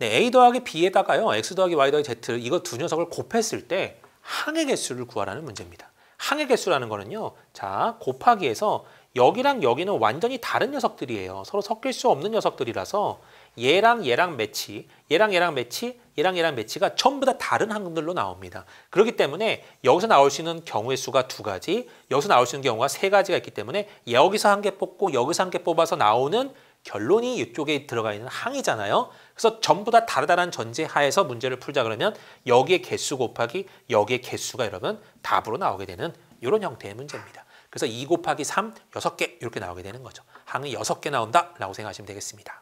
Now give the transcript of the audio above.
네, a 더하기 b에다가요 x 더하기 y 더하기 z 이거 두 녀석을 곱했을 때 항의 개수를 구하라는 문제입니다. 항의 개수라는 거는요. 자 곱하기에서 여기랑 여기는 완전히 다른 녀석들이에요. 서로 섞일 수 없는 녀석들이라서 얘랑 얘랑 매치, 얘랑 얘랑 매치, 얘랑 얘랑 매치가 전부 다 다른 항들로 나옵니다. 그렇기 때문에 여기서 나올 수 있는 경우의 수가 두 가지, 여기서 나올 수 있는 경우가 세 가지가 있기 때문에 여기서 한 개 뽑고 여기서 한 개 뽑아서 나오는 결론이 이쪽에 들어가 있는 항이잖아요. 그래서 전부 다 다르다는 전제 하에서 문제를 풀자 그러면 여기에 개수 곱하기 여기에 개수가 이러면 답으로 나오게 되는 이런 형태의 문제입니다. 그래서 2 곱하기 3, 6개 이렇게 나오게 되는 거죠. 항이 6개 나온다라고 생각하시면 되겠습니다.